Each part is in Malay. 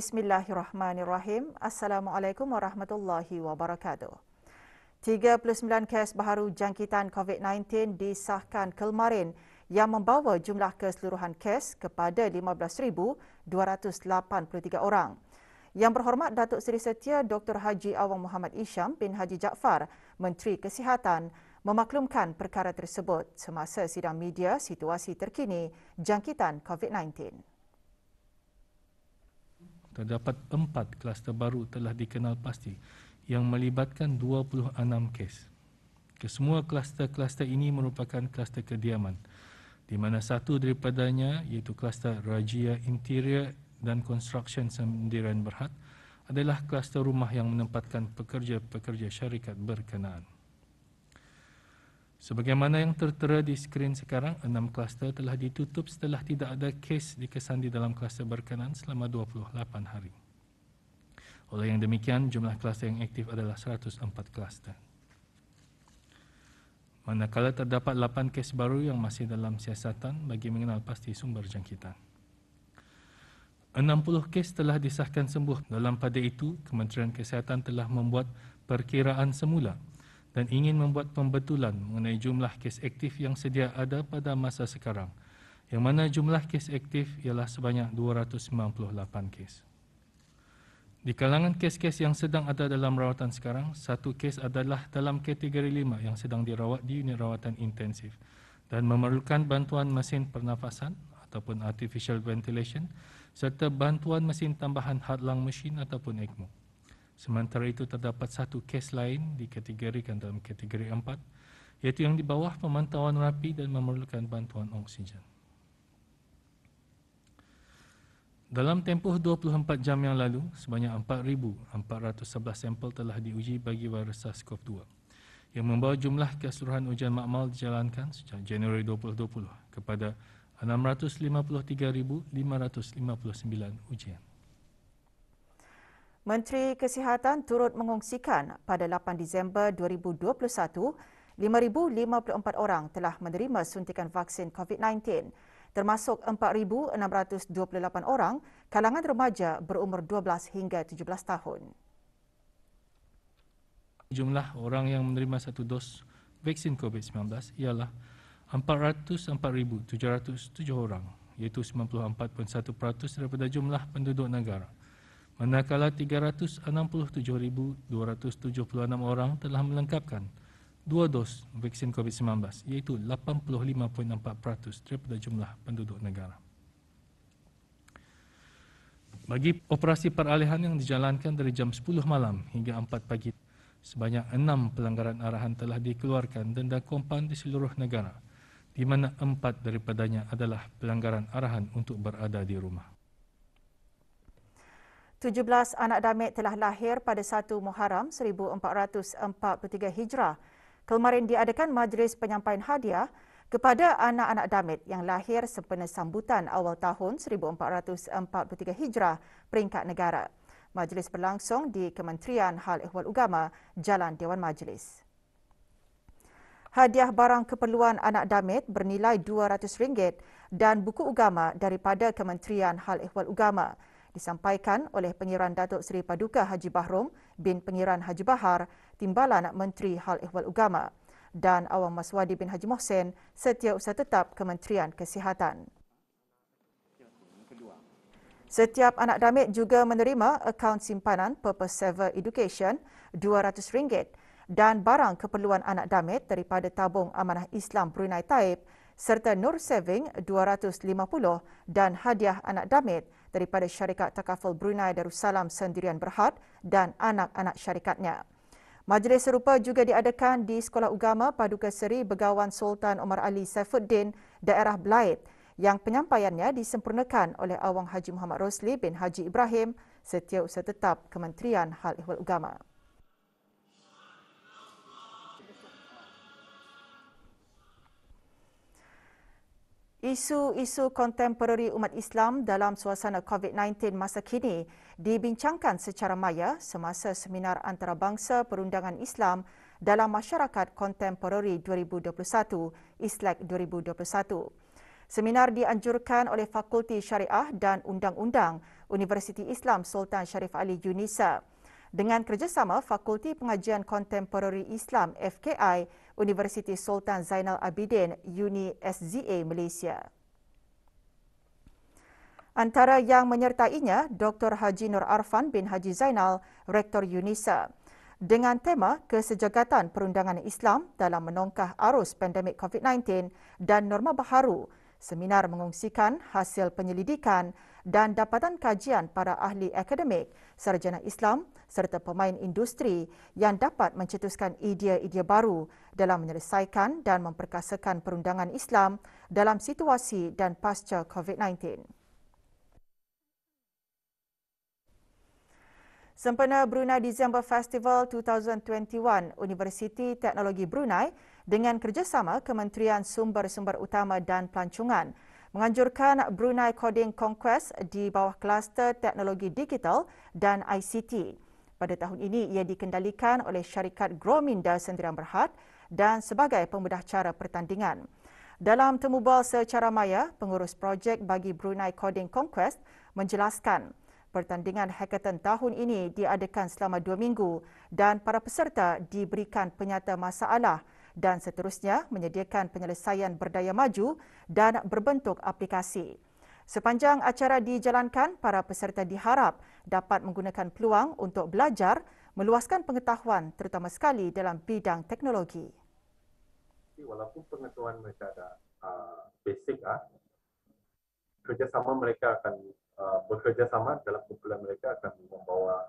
Bismillahirrahmanirrahim. Assalamualaikum warahmatullahi wabarakatuh. 39 kes baru jangkitan COVID-19 disahkan kemarin yang membawa jumlah keseluruhan kes kepada 15,283 orang. Yang berhormat Datuk Seri Setia Dr. Haji Awang Muhammad Isham bin Haji Jaafar, Menteri Kesihatan, memaklumkan perkara tersebut semasa sidang media situasi terkini jangkitan COVID-19 terdapat empat kluster baru telah dikenal pasti yang melibatkan 26 kes. Kesemua kluster-kluster ini merupakan kluster kediaman di mana satu daripadanya iaitu kluster Rajia Interior dan Construction Sendirian Berhad adalah kluster rumah yang menempatkan pekerja-pekerja syarikat berkenaan. Sebagaimana yang tertera di skrin sekarang, enam kluster telah ditutup setelah tidak ada kes dikesan di dalam kluster berkenaan selama 28 hari. Oleh yang demikian, jumlah kluster yang aktif adalah 104 kluster. Manakala terdapat 8 kes baru yang masih dalam siasatan bagi mengenal pasti sumber jangkitan. 60 kes telah disahkan sembuh. Dalam pada itu, Kementerian Kesihatan telah membuat perkiraan semula dan ingin membuat pembetulan mengenai jumlah kes aktif yang sedia ada pada masa sekarang yang mana jumlah kes aktif ialah sebanyak 298 kes. Di kalangan kes-kes yang sedang ada dalam rawatan sekarang, satu kes adalah dalam kategori lima yang sedang dirawat di unit rawatan intensif dan memerlukan bantuan mesin pernafasan ataupun artificial ventilation serta bantuan mesin tambahan heart lung machine ataupun ECMO. Sementara itu terdapat satu kes lain dikategorikan dalam kategori empat, iaitu yang di bawah pemantauan rapi dan memerlukan bantuan oksigen. Dalam tempoh 24 jam yang lalu, sebanyak 4,411 sampel telah diuji bagi virus SARS-CoV-2 yang membawa jumlah keseluruhan ujian makmal dijalankan sejak Januari 2020 kepada 653,559 ujian. Menteri Kesihatan turut mengungsikan pada 8 Disember 2021, 5054 orang telah menerima suntikan vaksin COVID-19, termasuk 4628 orang kalangan remaja berumur 12 hingga 17 tahun. Jumlah orang yang menerima satu dos vaksin COVID-19 ialah 404,707 orang iaitu 94.1% daripada jumlah penduduk negara manakala 367,276 orang telah melengkapkan dua dos vaksin COVID-19 iaitu 85.4% daripada jumlah penduduk negara. Bagi operasi peralihan yang dijalankan dari jam 10 malam hingga 4 pagi, sebanyak 6 pelanggaran arahan telah dikeluarkan denda kompan di seluruh negara, di mana 4 daripadanya adalah pelanggaran arahan untuk berada di rumah. 17 anak damit telah lahir pada 1 Muharram 1443 Hijrah. Kemarin diadakan majlis penyampaian hadiah kepada anak-anak damit yang lahir sempena sambutan awal tahun 1443 Hijrah peringkat negara. Majlis berlangsung di Kementerian Hal Ehwal Ugama, Jalan Dewan Majlis. Hadiah barang keperluan anak damit bernilai RM200 dan buku ugama daripada Kementerian Hal Ehwal Ugama disampaikan oleh Pengiran Datuk Seri Paduka Haji Bahrom bin Pengiran Haji Bahar, Timbalan Menteri Hal Ehwal Ugama dan Awang Maswadi bin Haji Mohsen, Setiausaha Tetap Kementerian Kesihatan. Setiap anak damit juga menerima akaun simpanan Purpose Saver Education RM200 dan barang keperluan anak damit daripada Tabung Amanah Islam Brunei Taib serta Nur Saving 250 dan hadiah anak damit daripada syarikat takaful Brunei Darussalam Sendirian Berhad dan anak-anak syarikatnya. Majlis serupa juga diadakan di Sekolah Ugama Paduka Seri Begawan Sultan Omar Ali Saifuddin, daerah Belait yang penyampaiannya disempurnakan oleh Awang Haji Muhammad Rosli bin Haji Ibrahim, Setiausaha Tetap Kementerian Hal Ehwal Ugama. Isu-isu kontemporari umat Islam dalam suasana COVID-19 masa kini dibincangkan secara maya semasa seminar antarabangsa perundangan Islam dalam masyarakat kontemporari 2021, ISLAC 2021. Seminar dianjurkan oleh Fakulti Syariah dan Undang-Undang Universiti Islam Sultan Sharif Ali UNISA dengan kerjasama Fakulti Pengajian Kontemporari Islam FKI Universiti Sultan Zainal Abidin, Uni SZA Malaysia. Antara yang menyertainya, Dr. Haji Nur Arfan bin Haji Zainal, Rektor UNISA. Dengan tema Kesejagatan Perundangan Islam dalam menongkah arus pandemik COVID-19 dan norma baharu, seminar mengungsikan hasil penyelidikan dan dapatan kajian para ahli akademik, sarjana Islam serta pemain industri yang dapat mencetuskan idea-idea baru dalam menyelesaikan dan memperkasakan perundangan Islam dalam situasi dan pasca COVID-19. Sempena Brunei December Festival 2021, Universiti Teknologi Brunei dengan kerjasama Kementerian Sumber-Sumber Utama dan Pelancongan menganjurkan Brunei Coding Conquest di bawah kluster teknologi digital dan ICT. Pada tahun ini, ia dikendalikan oleh syarikat Grominda Sendirian Berhad dan sebagai pembedah cara pertandingan. Dalam temu bual secara maya, pengurus projek bagi Brunei Coding Conquest menjelaskan pertandingan hackathon tahun ini diadakan selama dua minggu dan para peserta diberikan penyata masalah dan seterusnya menyediakan penyelesaian berdaya maju dan berbentuk aplikasi. Sepanjang acara dijalankan, para peserta diharap dapat menggunakan peluang untuk belajar meluaskan pengetahuan terutama sekali dalam bidang teknologi tapi walaupun pengetahuan mereka ada uh, basic ah uh, kerjasama mereka akan uh, bekerjasama dalam kumpulan mereka akan membawa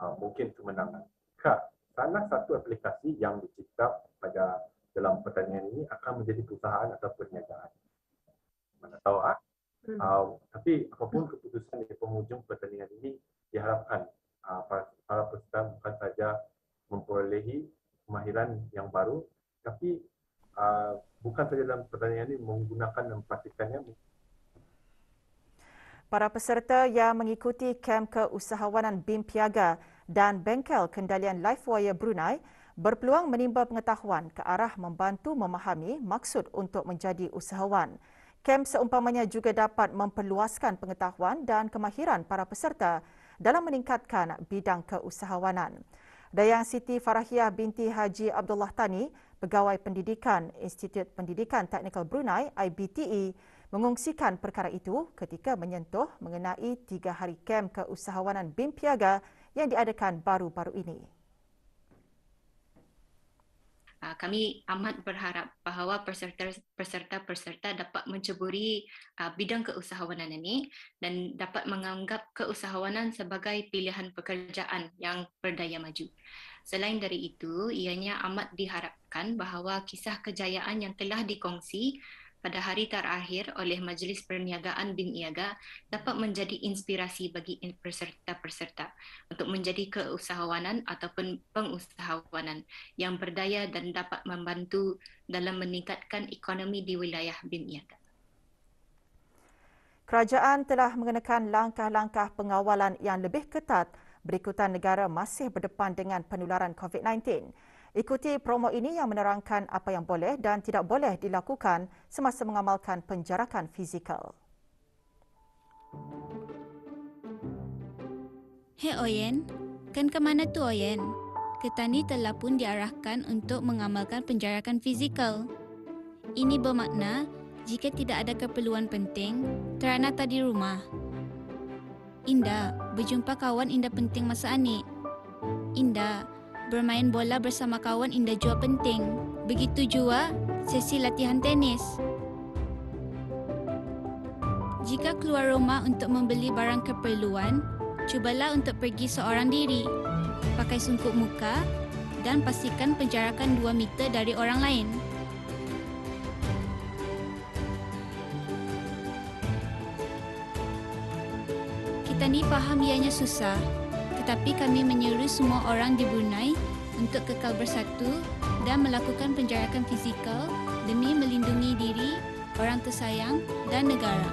uh, mungkin kemenangan. Kak, salah satu aplikasi yang dicipta pada dalam pertanian ini akan menjadi perusahaan atau perniagaan. Mana tahu ah? Hmm. Uh, tapi apapun keputusan di penghujung pertandingan ini diharapkan uh, para peserta bukan saja memperolehi kemahiran yang baru tapi Ah, bukan saja dalam pertandingan ini menggunakan dan praktikkan Para peserta yang mengikuti kem keusahawanan BIM Piaga dan bengkel kendalian Lifewire Brunei berpeluang menimba pengetahuan ke arah membantu memahami maksud untuk menjadi usahawan. Kem seumpamanya juga dapat memperluaskan pengetahuan dan kemahiran para peserta dalam meningkatkan bidang keusahawanan. Dayang Siti Farahiyah binti Haji Abdullah Tani Pegawai Pendidikan Institut Pendidikan Teknikal Brunei IBTE mengungsikan perkara itu ketika menyentuh mengenai tiga hari kem keusahawanan BIM Piaga yang diadakan baru-baru ini. Ah, kami amat berharap bahawa peserta-peserta dapat menceburi ah, bidang keusahawanan ini dan dapat menganggap keusahawanan sebagai pilihan pekerjaan yang berdaya maju. Selain dari itu, ianya amat diharapkan bahawa kisah kejayaan yang telah dikongsi pada hari terakhir oleh Majlis Perniagaan Bin Iaga dapat menjadi inspirasi bagi peserta-peserta untuk menjadi keusahawanan ataupun pengusahawanan yang berdaya dan dapat membantu dalam meningkatkan ekonomi di wilayah Bin Iaga. Kerajaan telah mengenakan langkah-langkah pengawalan yang lebih ketat berikutan negara masih berdepan dengan penularan COVID-19. Ikuti promo ini yang menerangkan apa yang boleh dan tidak boleh dilakukan semasa mengamalkan penjarakan fizikal. Hei Oyen, kan ke mana tu Oyen? Ketani telah pun diarahkan untuk mengamalkan penjarakan fizikal. Ini bermakna jika tidak ada keperluan penting, terana tadi rumah. Inda, berjumpa kawan Inda penting masa ani. Inda, bermain bola bersama kawan Inda juga penting. Begitu juga sesi latihan tenis. Jika keluar rumah untuk membeli barang keperluan, cubalah untuk pergi seorang diri. Pakai sungkup muka dan pastikan penjarakan 2 meter dari orang lain. kami faham ianya susah, tetapi kami menyuruh semua orang di Brunei untuk kekal bersatu dan melakukan penjarakan fizikal demi melindungi diri, orang tersayang dan negara.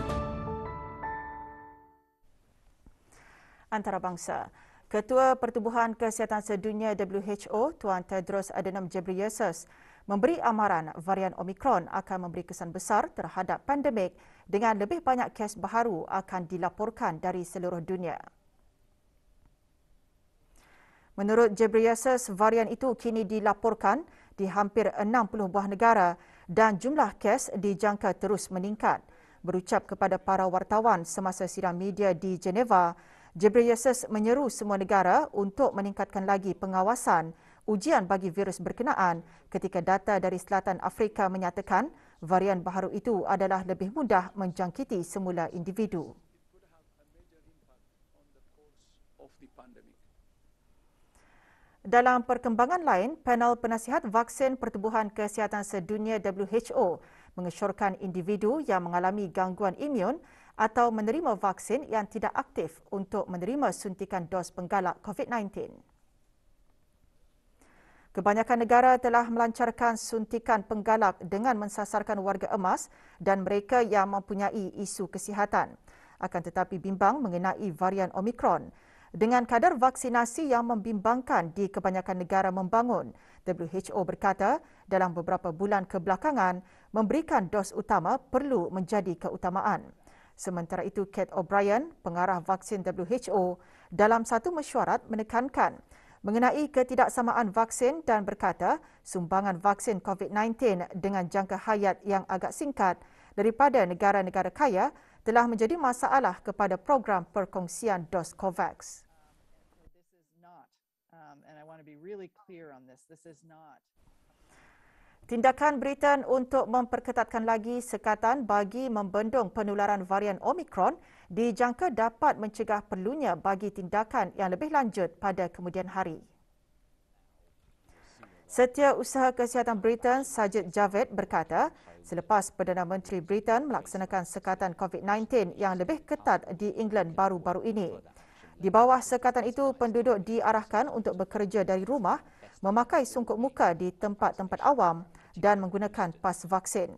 Antarabangsa Ketua Pertubuhan Kesihatan Sedunia WHO, Tuan Tedros Adhanom Ghebreyesus, memberi amaran varian Omicron akan memberi kesan besar terhadap pandemik dengan lebih banyak kes baharu akan dilaporkan dari seluruh dunia. Menurut Jebriyesus, varian itu kini dilaporkan di hampir 60 buah negara dan jumlah kes dijangka terus meningkat. Berucap kepada para wartawan semasa sidang media di Geneva, Jebriyesus menyeru semua negara untuk meningkatkan lagi pengawasan ujian bagi virus berkenaan ketika data dari Selatan Afrika menyatakan varian baharu itu adalah lebih mudah menjangkiti semula individu. Dalam perkembangan lain, panel penasihat vaksin pertubuhan kesihatan sedunia WHO mengesyorkan individu yang mengalami gangguan imun atau menerima vaksin yang tidak aktif untuk menerima suntikan dos penggalak COVID-19. Kebanyakan negara telah melancarkan suntikan penggalak dengan mensasarkan warga emas dan mereka yang mempunyai isu kesihatan. Akan tetapi bimbang mengenai varian Omicron. Dengan kadar vaksinasi yang membimbangkan di kebanyakan negara membangun, WHO berkata dalam beberapa bulan kebelakangan, memberikan dos utama perlu menjadi keutamaan. Sementara itu, Kate O'Brien, pengarah vaksin WHO, dalam satu mesyuarat menekankan mengenai ketidaksamaan vaksin dan berkata sumbangan vaksin COVID-19 dengan jangka hayat yang agak singkat daripada negara-negara kaya telah menjadi masalah kepada program perkongsian dos COVAX. Tindakan Britain untuk memperketatkan lagi sekatan bagi membendung penularan varian Omicron dijangka dapat mencegah perlunya bagi tindakan yang lebih lanjut pada kemudian hari. Setiausaha Kesihatan Britain Sajid Javed berkata, selepas Perdana Menteri Britain melaksanakan sekatan COVID-19 yang lebih ketat di England baru-baru ini. Di bawah sekatan itu, penduduk diarahkan untuk bekerja dari rumah, memakai sungkup muka di tempat-tempat awam dan menggunakan pas vaksin.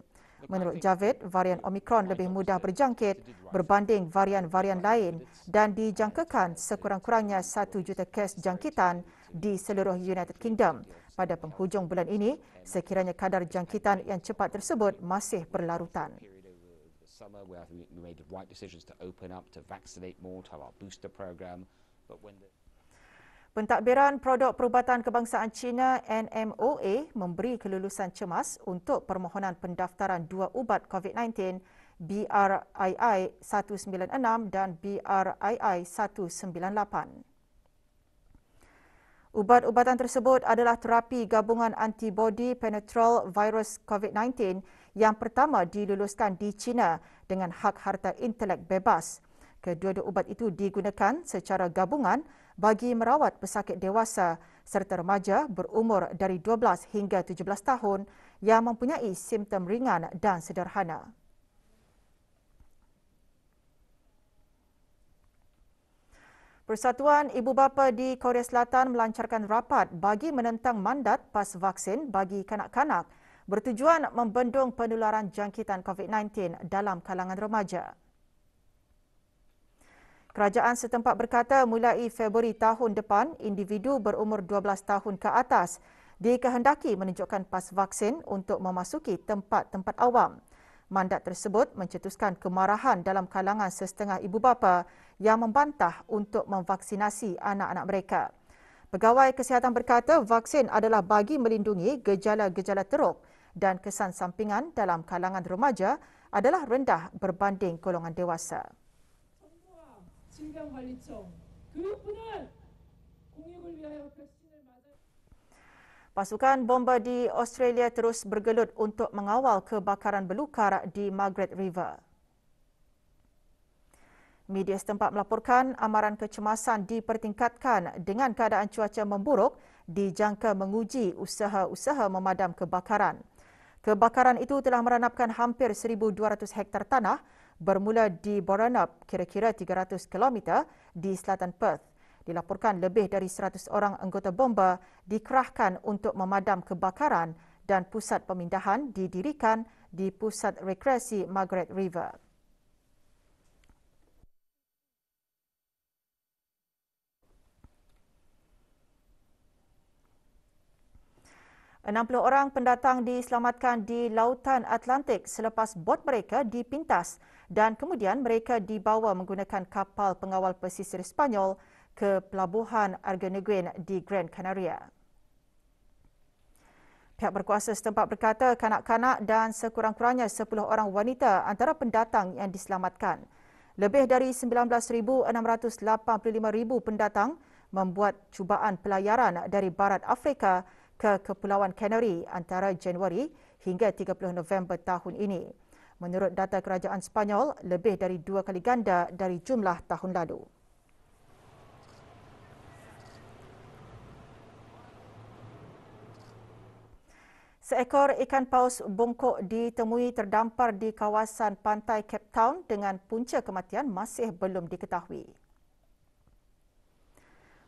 Menurut Javid, varian Omicron lebih mudah berjangkit berbanding varian-varian lain dan dijangkakan sekurang-kurangnya 1 juta kes jangkitan di seluruh United Kingdom pada penghujung bulan ini sekiranya kadar jangkitan yang cepat tersebut masih berlarutan. Pentadbiran Produk Perubatan Kebangsaan China NMOA memberi kelulusan cemas untuk permohonan pendaftaran dua ubat COVID-19 BRII-196 dan BRII-198. Ubat-ubatan tersebut adalah terapi gabungan antibodi penetral virus COVID-19 yang pertama diluluskan di China dengan hak harta intelek bebas. Kedua-dua ubat itu digunakan secara gabungan bagi merawat pesakit dewasa serta remaja berumur dari 12 hingga 17 tahun yang mempunyai simptom ringan dan sederhana. Persatuan Ibu Bapa di Korea Selatan melancarkan rapat bagi menentang mandat pas vaksin bagi kanak-kanak bertujuan membendung penularan jangkitan COVID-19 dalam kalangan remaja. Kerajaan setempat berkata mulai Februari tahun depan, individu berumur 12 tahun ke atas dikehendaki menunjukkan pas vaksin untuk memasuki tempat-tempat awam. Mandat tersebut mencetuskan kemarahan dalam kalangan sesetengah ibu bapa yang membantah untuk memvaksinasi anak-anak mereka. Pegawai kesihatan berkata vaksin adalah bagi melindungi gejala-gejala teruk dan kesan sampingan dalam kalangan remaja adalah rendah berbanding golongan dewasa. Pasukan bomba di Australia terus bergelut untuk mengawal kebakaran belukar di Margaret River. Media setempat melaporkan amaran kecemasan dipertingkatkan dengan keadaan cuaca memburuk dijangka menguji usaha-usaha memadam kebakaran. Kebakaran itu telah meranapkan hampir 1200 hektar tanah bermula di Boranup kira-kira 300 km di selatan Perth. Dilaporkan lebih dari 100 orang anggota bomba dikerahkan untuk memadam kebakaran dan pusat pemindahan didirikan di pusat rekreasi Margaret River. Enam puluh orang pendatang diselamatkan di lautan Atlantik selepas bot mereka dipintas dan kemudian mereka dibawa menggunakan kapal pengawal pesisir Spanyol ke pelabuhan Arganeguin di Gran Canaria. Pihak berkuasa setempat berkata kanak-kanak dan sekurang-kurangnya 10 orang wanita antara pendatang yang diselamatkan. Lebih dari 19,685,000 pendatang membuat cubaan pelayaran dari barat Afrika ke Kepulauan Canary antara Januari hingga 30 November tahun ini menurut data kerajaan Sepanyol lebih dari dua kali ganda dari jumlah tahun lalu. Seekor ikan paus bongkok ditemui terdampar di kawasan pantai Cape Town dengan punca kematian masih belum diketahui.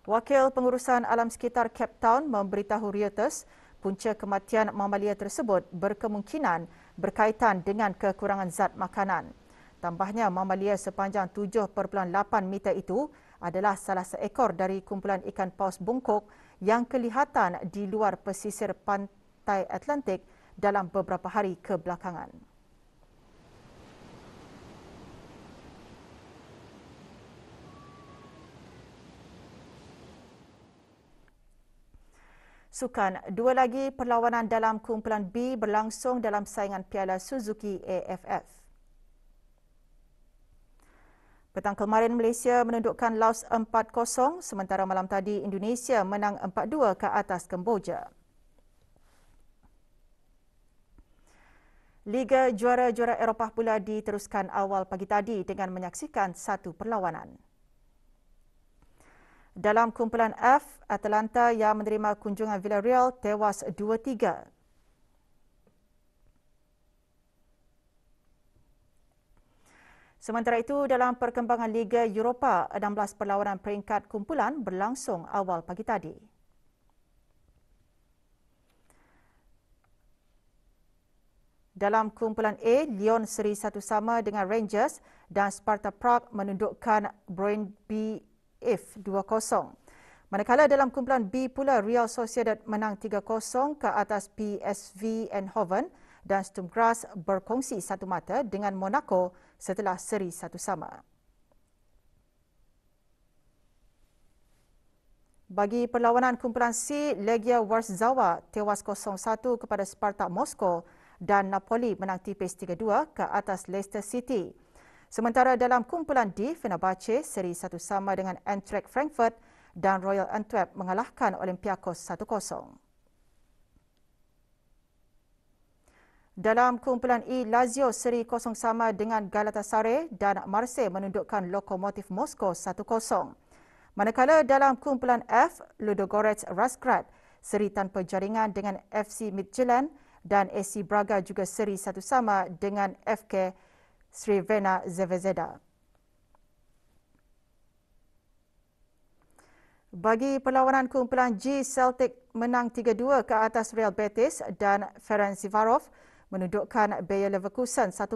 Wakil Pengurusan Alam Sekitar Cape Town memberitahu Reuters punca kematian mamalia tersebut berkemungkinan berkaitan dengan kekurangan zat makanan. Tambahnya, mamalia sepanjang 7.8 meter itu adalah salah seekor dari kumpulan ikan paus bungkuk yang kelihatan di luar pesisir pantai Atlantik dalam beberapa hari kebelakangan. Sukan, dua lagi perlawanan dalam kumpulan B berlangsung dalam saingan Piala Suzuki AFF. Petang kemarin Malaysia menundukkan Laos 4-0 sementara malam tadi Indonesia menang 4-2 ke atas Kemboja. Liga juara-juara Eropah pula diteruskan awal pagi tadi dengan menyaksikan satu perlawanan dalam kumpulan F, Atalanta yang menerima kunjungan Villarreal tewas 2-3. Sementara itu, dalam perkembangan Liga Eropa, 16 perlawanan peringkat kumpulan berlangsung awal pagi tadi. Dalam kumpulan A, Lyon seri satu sama dengan Rangers dan Sparta Prague menundukkan B. F 2-0. Manakala dalam kumpulan B pula Real Sociedad menang 3-0 ke atas PSV Eindhoven dan Stumgras berkongsi satu mata dengan Monaco setelah seri satu sama. Bagi perlawanan kumpulan C, Legia Warszawa tewas 0-1 kepada Spartak Moskow dan Napoli menang tipis 3-2 ke atas Leicester City. Sementara dalam kumpulan D, Fenerbahce seri satu sama dengan Eintracht Frankfurt dan Royal Antwerp mengalahkan Olympiakos 1-0. Dalam kumpulan E, Lazio seri kosong sama dengan Galatasaray dan Marseille menundukkan Lokomotif Moskow 1-0. Manakala dalam kumpulan F, Ludogorets Raskrat seri tanpa jaringan dengan FC Midtjylland dan AC Braga juga seri satu sama dengan FK Srivena Zevezeda. Bagi perlawanan kumpulan G Celtic menang 3-2 ke atas Real Betis dan Ferenc Sivarov menundukkan Bayer Leverkusen 1-0.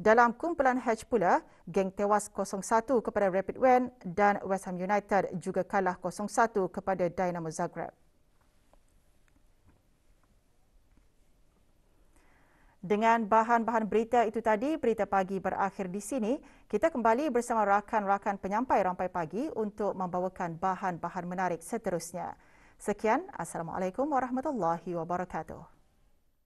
Dalam kumpulan H pula, geng tewas 0-1 kepada Rapid Wien dan West Ham United juga kalah 0-1 kepada Dynamo Zagreb. Dengan bahan-bahan berita itu tadi, berita pagi berakhir di sini. Kita kembali bersama rakan-rakan penyampai rampai pagi untuk membawakan bahan-bahan menarik seterusnya. Sekian, Assalamualaikum warahmatullahi wabarakatuh.